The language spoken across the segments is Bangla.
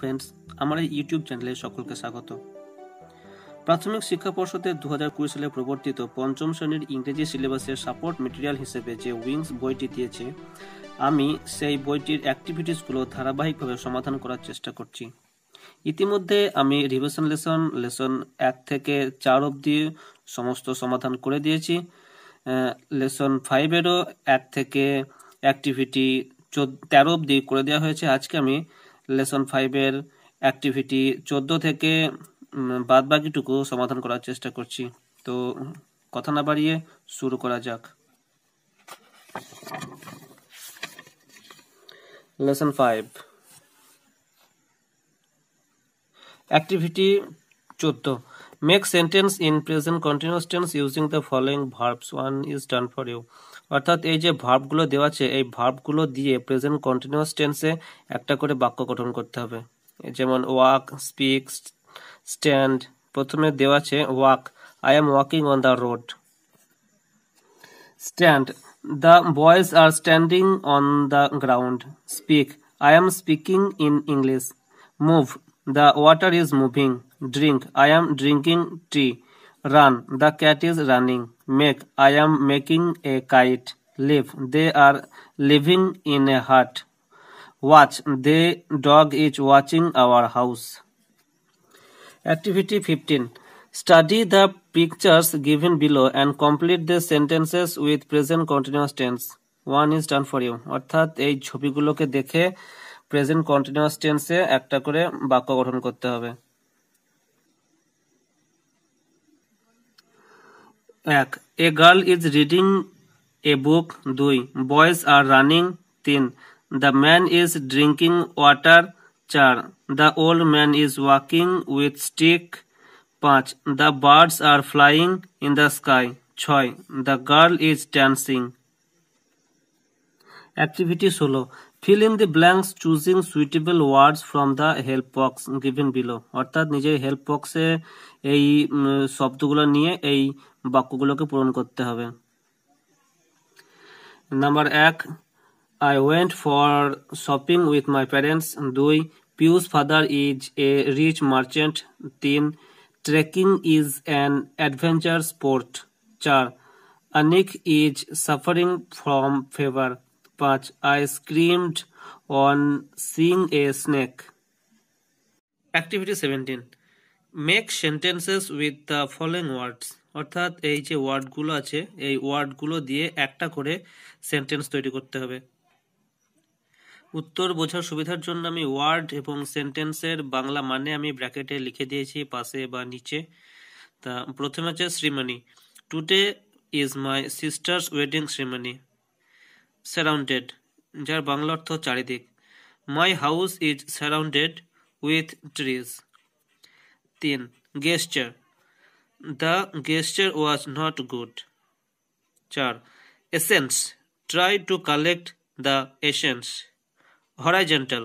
ফ্রেন্ডস আমার এই ইউটিউব চ্যানেলে সকলকে স্বাগত প্রাথমিক শিক্ষা পর্ষদের দু কুড়ি সালে প্রবর্তিত পঞ্চম শ্রেণীর ইংরেজি সিলেবাসের সাপোর্ট মেটেরিয়াল হিসেবে যে উইংস বইটি দিয়েছে আমি সেই বইটির অ্যাক্টিভিটিসগুলো ধারাবাহিকভাবে সমাধান করার চেষ্টা করছি ইতিমধ্যে আমি রিভিশন লেসন লেসন এক থেকে চার অবধি সমস্ত সমাধান করে দিয়েছি লেসন ফাইভেরও এক থেকে অ্যাক্টিভিটি চোদ্দ তেরো অবধি করে দেওয়া হয়েছে আজকে আমি লেসন ফাইভের অ্যাক্টিভিটি চোদ্দো থেকে বাদ বাকিটুকু সমাধান করার চেষ্টা করছি তো কথা না বাড়িয়ে শুরু করা যাক লেসন ফাইভ অ্যাক্টিভিটি চোদ্দ make sentence in present continuous tense using the following verbs one is done for you অর্থাৎ এই যে ভার্বগুলো দেওয়া আছে এই ভার্বগুলো দিয়ে প্রেজেন্ট কন্টিনিউয়াস টেন্সে একটা করে বাক্য গঠন করতে হবে যেমন ওয়াক স্পিক স্ট্যান্ড প্রথমে দেওয়া আছে walk I am walking on the road stand the boys are standing on the ground speak I am speaking in English move the water is moving drink I am drinking tea run the cat is running make I am making a kite live they are living in a hut watch the dog is watching our house activity fifteen study the pictures given below and complete the sentences with present continuous tense one is done for you অর্থাৎ এই ছবিগুলোকে দেখে প্রেজেন্ট কন্টিনিউয়াস টেন্সে একটা করে বাক্য গঠন করতে হবে এক a girl is reading a book দুই boys are running তিন the man is drinking water চার the old man is walking with stick পাঁচ the birds are flying in the sky ছয় the girl is dancing Activity solo. Fill in the blanks choosing suitable words from the help box given below অর্থাৎ নিজের হেল্প বক্সে এই শব্দগুলো নিয়ে এই বাক্যগুলোকে পূরণ করতে হবে নাম্বার এক I went for shopping with my parents দুই Piu's father is a rich merchant তিন trekking is an adventure sport চার Anik is suffering from fever পাঁচ I screamed on seeing a snake activity seventeen make sentences with the following words অর্থাৎ এই যে ওয়ার্ডগুলো আছে এই ওয়ার্ডগুলো দিয়ে একটা করে সেন্টেন্স তৈরি করতে হবে উত্তর বোঝার সুবিধার জন্য আমি ওয়ার্ড এবং সেন্টেন্সের বাংলা মানে আমি ব্র্যাকেটে লিখে দিয়েছি পাশে বা নিচে তা প্রথমে আছে ceremony today is my sister's wedding ceremony surrounded যার বাংলা অর্থ চারিদিক my house is surrounded with trees তিন gesture the gesture was not good চার essence try to collect the essence horizontal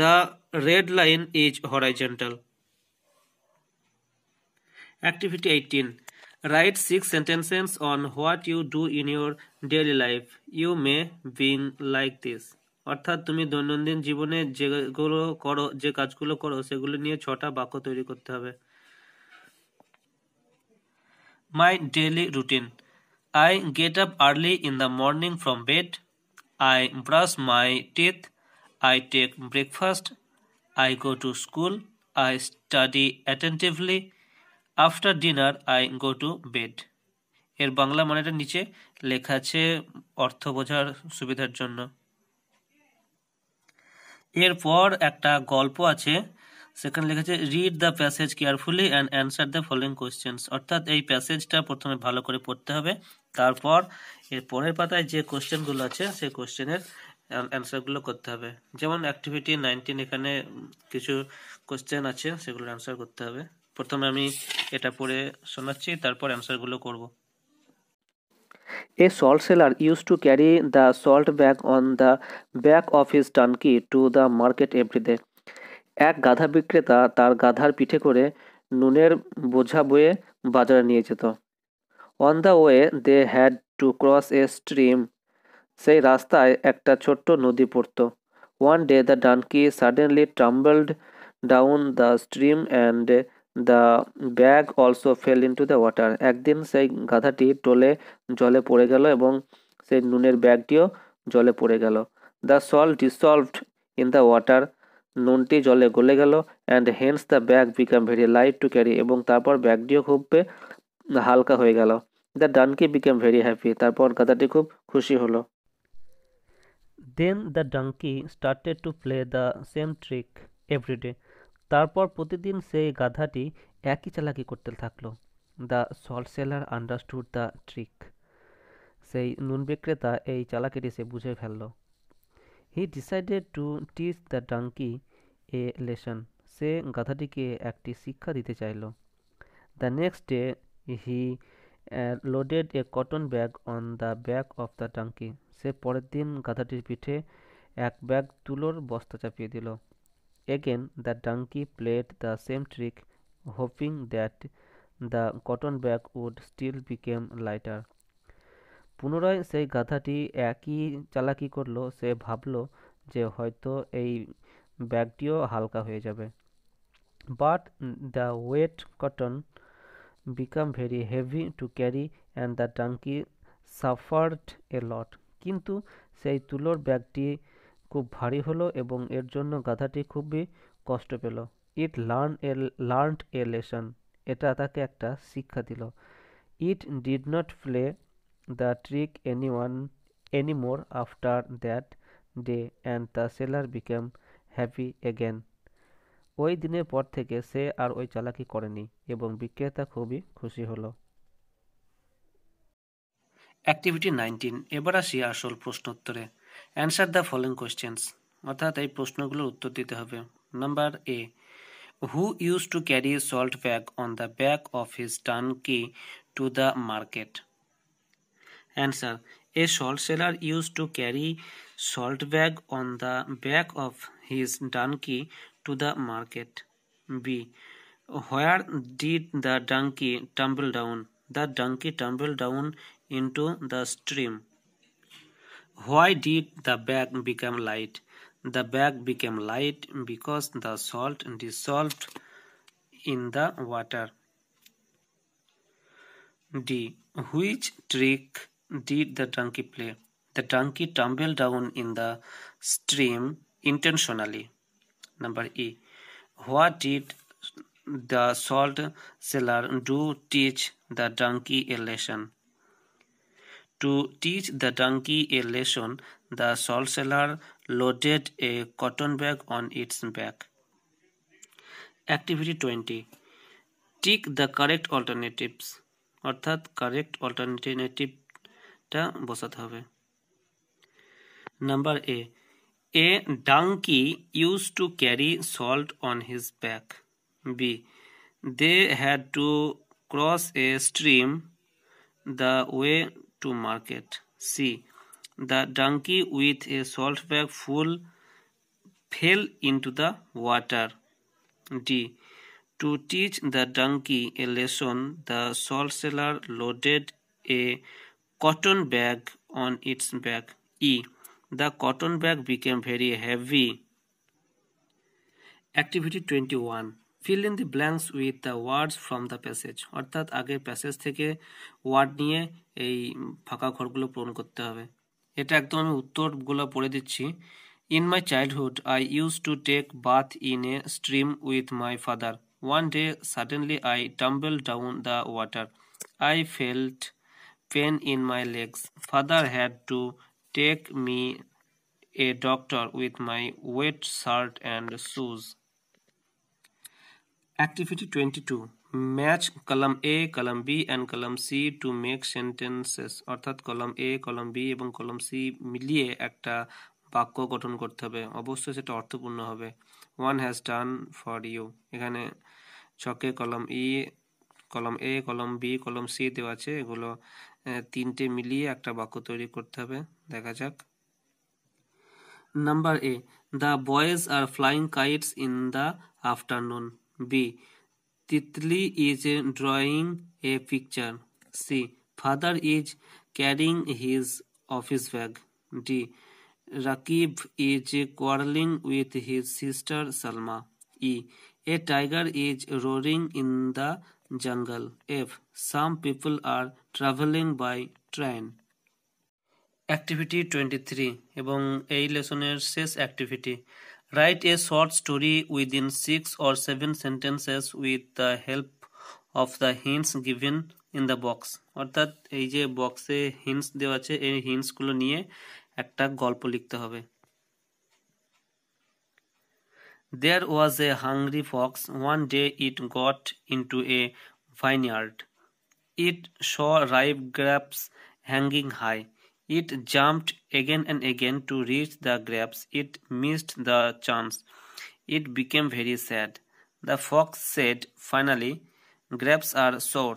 the red line is horizontal activity eighteen Write six sentences on what you do in your daily life. You may being like this. অর্থাৎ তুমি দৈনন্দিন জীবনে যেগুলো করো যে কাজগুলো করো সেগুলো নিয়ে ছটা বাক্য তৈরি করতে হবে my daily routine I get up early in the morning from bed I brush my teeth I take breakfast I go to school I study attentively after dinner I go to bed এর বাংলা মানেটা নিচে লেখা আছে অর্থ বোঝার সুবিধার জন্য এরপর একটা গল্প আছে সেখানে লেখা আছে read the passage carefully and answer the following questions অর্থাৎ এই প্যাসেজটা প্রথমে ভালো করে পড়তে হবে তারপর এর পরের পাতায় যে কোয়েশ্চেনগুলো আছে সেই কোয়েশ্চেনের অ্যান্সারগুলো করতে হবে যেমন অ্যাক্টিভিটি নাইনটিন এখানে কিছু কোয়েশ্চেন আছে সেগুলোর অ্যান্সার করতে হবে প্রথমে আমি এটা পড়ে শোনাচ্ছি তারপর গুলো করব a salt seller use to carry the salt bag on the back of his donkey to the market everyday এক গাধা বিক্রেতা তার গাধার পিঠে করে নুনের বোঝা বয়ে বাজারে নিয়ে যেত on the way they had to cross a stream সেই রাস্তায় একটা ছোট্ট নদী পড়ত one day the donkey suddenly tumbled down the stream and the bag also fell into the water একদিন সেই গাধাটি টোলে জলে পড়ে গেল এবং সেই নুনের ব্যাগটিও জলে পড়ে গেল the salt dissolved in the water নুনটি জলে গলে গেল and hence the bag become very light to carry এবং তারপর ব্যাগটিও খুব হালকা হয়ে গেল the donkey become very happy তারপর গাধাটি খুব খুশি হলো then the donkey started to play the same trick everyday তারপর প্রতিদিন সেই গাধাটি একই চালাকি করতে থাকলো the salt seller understood the trick সেই নুন বিক্রেতা এই চালাকিটি সে বুঝে ফেলল he decided to teach the donkey a lesson সে গাধাটিকে একটি শিক্ষা দিতে চাইল the next day he loaded a cotton bag on the back of the donkey সে পরের দিন গাধাটির পিঠে এক ব্যাগ তুলোর বস্তা চাপিয়ে দিল Again, the donkey played the same trick, hoping that the cotton bag would still become lighter. পুনরায় সেই গাধাটি একই চালাকি করলো সে ভাবলো যে হয়তো এই ব্যাগটিও হালকা হয়ে যাবে but the wet cotton become very heavy to carry and the donkey suffered a lot কিন্তু সেই তুলোর ব্যাগটি খুব ভারী হলো এবং এর জন্য গাধাটি খুবই কষ্ট পেল it learn a learned a lesson এটা তাকে একটা শিক্ষা দিল it did not play the trick any one any more after that day and the seller became happy again ওই দিনের পর থেকে সে আর ওই চালাকি করেনি এবং বিক্রেতা খুবই খুশি হলো অ্যাক্টিভিটি নাইনটিন এবার আসি আসল প্রশ্নোত্তরে অ্যান্সার দ্য ফলোইং কোয়েশ্চেন্স অর্থাৎ এই প্রশ্নগুলোর উত্তর দিতে হবে number A who use to carry salt bag on the back of his donkey to the market answer a salt seller use to carry salt bag on the back of his donkey to the market B where did the donkey tumble down the donkey tumble down into the stream why did the bag become light? The bag became light because the salt dissolved in the water. D. Which trick did the donkey play? The donkey tumbled down in the stream intentionally. Number E. What did the salt seller do teach the donkey a lesson? To teach the donkey a lesson, the salt seller loaded a cotton bag on its back. Activity 20 Tick the correct alternatives অর্থাৎ কারেক্ট অল্টারনেটিভটা বসাতে হবে number A a donkey use to carry salt on his back B they had to cross a stream the way to market. C. The donkey with a salt bag full fell into the water. D. To teach the donkey a lesson, the salt seller loaded a cotton bag on its back. E. The cotton bag became very heavy. Activity 21 fill in the blanks with the words from the passage অর্থাৎ আগের প্যাসেজ থেকে ওয়ার্ড নিয়ে এই ফাঁকা ঘরগুলো পূরণ করতে হবে এটা একদম আমি উত্তরগুলো পড়ে দিচ্ছি in my childhood I use to take bath in a stream with my father one day suddenly I tumble down the water I felt pain in my legs father had to take me a doctor with my wet shirt and shoes Activity 22. Match column A, column B and column C to make sentences অর্থাৎ কলম A, কলম B এবং কলম C মিলিয়ে একটা বাক্য গঠন করতে হবে অবশ্যই সেটা অর্থপূর্ণ হবে one has done for you এখানে ছকে কলম ই কলম এ কলম বি কলম সি দেওয়া আছে এগুলো তিনটে মিলিয়ে একটা বাক্য তৈরি করতে হবে দেখা যাক number A the boys are flying kites in the afternoon B. Titli is drawing a picture. C. Father is carrying his office bag. D. Rakib is quarreling with his sister Salma. E. A tiger is roaring in the jungle. F. Some people are traveling by train. Activity twenty three. Three এবং এই লেসনের শেষ activity write a short story within six or seven sentences with the help of the hints given in the box অর্থাৎ এই যে বক্সে হিন্টস দেওয়া আছে এই হিন্টসগুলো নিয়ে একটা গল্প লিখতে হবে there was a hungry fox one day it got into a vineyard it saw ripe grapes hanging high It jumped again and again to reach the grapes. It missed the chance. It became very sad. The fox said finally, Grapes are sore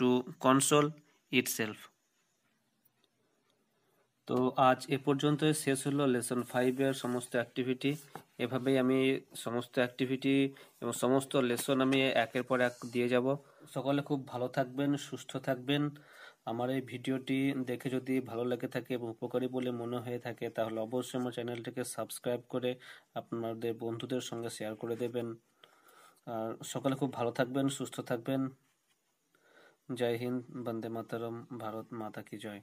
to console itself. তো আজ এ পর্যন্ত শেষ হলো লেসন ফাইভের সমস্ত অ্যাক্টিভিটি এভাবেই আমি সমস্ত অ্যাক্টিভিটি এবং সমস্ত লেসন আমি একের পর এক দিয়ে যাব সকলে খুব ভালো থাকবেন সুস্থ থাকবেন আমার এই ভিডিওটি দেখে যদি ভালো লেগে থাকে এবং উপকারী বলে মনে হয়ে থাকে তাহলে অবশ্যই আমার চ্যানেলটিকে সাবস্ক্রাইব করে আপনাদের বন্ধুদের সঙ্গে শেয়ার করে দেবেন আর সকালে খুব ভালো থাকবেন সুস্থ থাকবেন জয় হিন্দ বন্দে মাতারম ভারত মাতা কি জয়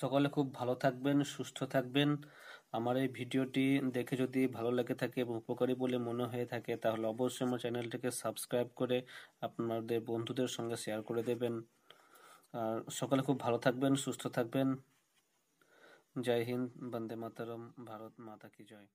সকলে খুব ভালো থাকবেন সুস্থ থাকবেন আমার এই ভিডিওটি দেখে যদি ভালো লেগে থাকে এবং উপকারী বলে মনে হয়ে থাকে তাহলে অবশ্যই আমার চ্যানেলটিকে সাবস্ক্রাইব করে আপনাদের বন্ধুদের সঙ্গে শেয়ার করে দেবেন আর সকালে খুব ভালো থাকবেন সুস্থ থাকবেন জয় হিন্দ বন্দে মাতারম ভারত মাতা কি জয়